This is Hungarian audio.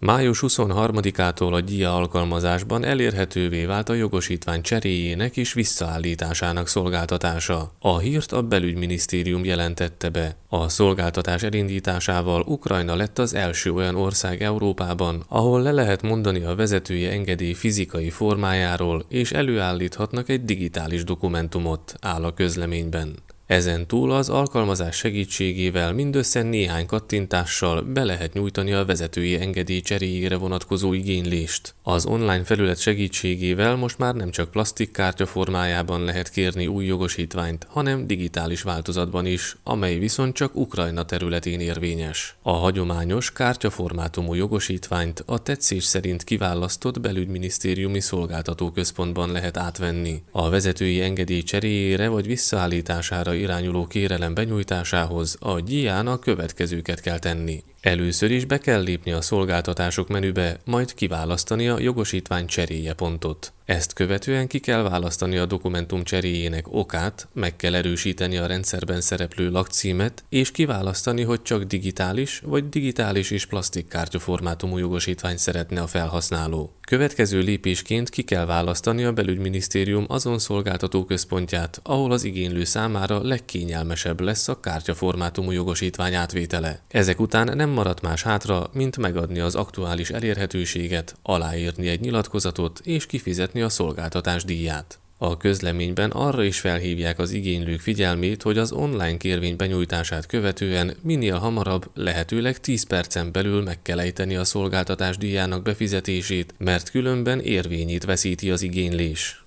Május 23-ától a GIA alkalmazásban elérhetővé vált a jogosítvány cseréjének és visszaállításának szolgáltatása. A hírt a belügyminisztérium jelentette be. A szolgáltatás elindításával Ukrajna lett az első olyan ország Európában, ahol le lehet mondani a vezetője engedély fizikai formájáról, és előállíthatnak egy digitális dokumentumot, áll a közleményben. Ezen túl az alkalmazás segítségével mindössze néhány kattintással be lehet nyújtani a vezetői engedély cseréjére vonatkozó igénylést. Az online felület segítségével most már nem csak plastikkártya formájában lehet kérni új jogosítványt, hanem digitális változatban is, amely viszont csak Ukrajna területén érvényes. A hagyományos kártyaformátumú jogosítványt a tetszés szerint kiválasztott belügyminisztériumi szolgáltatóközpontban lehet átvenni. A vezetői engedély cseréjére vagy visszaállítására irányuló kérelem benyújtásához a GIA-nak következőket kell tenni. Először is be kell lépni a szolgáltatások menübe, majd kiválasztani a jogosítvány cseréje pontot. Ezt követően ki kell választani a dokumentum cseréjének okát, meg kell erősíteni a rendszerben szereplő lakcímet, és kiválasztani, hogy csak digitális vagy digitális és plastikkártya formátumú jogosítványt szeretne a felhasználó. Következő lépésként ki kell választani a belügyminisztérium azon szolgáltató központját, ahol az igénylő számára legkényelmesebb lesz a kártyaformátumú jogosítvány átvétele. Ezek után nem maradt más hátra, mint megadni az aktuális elérhetőséget, aláírni egy nyilatkozatot és kifizetni a szolgáltatás díját. A közleményben arra is felhívják az igénylők figyelmét, hogy az online kérvény benyújtását követően minél hamarabb, lehetőleg 10 percen belül meg kell ejteni a szolgáltatás díjának befizetését, mert különben érvényét veszíti az igénylés.